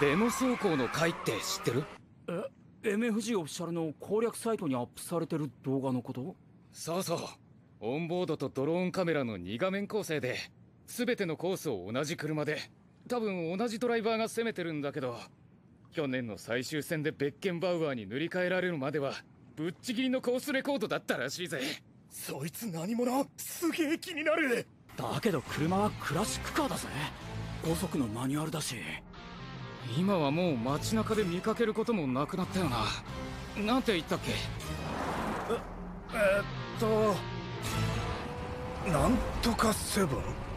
デモ走行の回って知ってるえ MFG オフィシャルの攻略サイトにアップされてる動画のことそうそうオンボードとドローンカメラの2画面構成で全てのコースを同じ車で多分同じドライバーが攻めてるんだけど去年の最終戦でベッケンバウアーに塗り替えられるまではぶっちぎりのコースレコードだったらしいぜそいつ何者すげえ気になるだけど車はクラシックカーだぜ5速のマニュアルだし今はもう街中で見かけることもなくなったよななんて言ったっけええー、っとなんとかセブン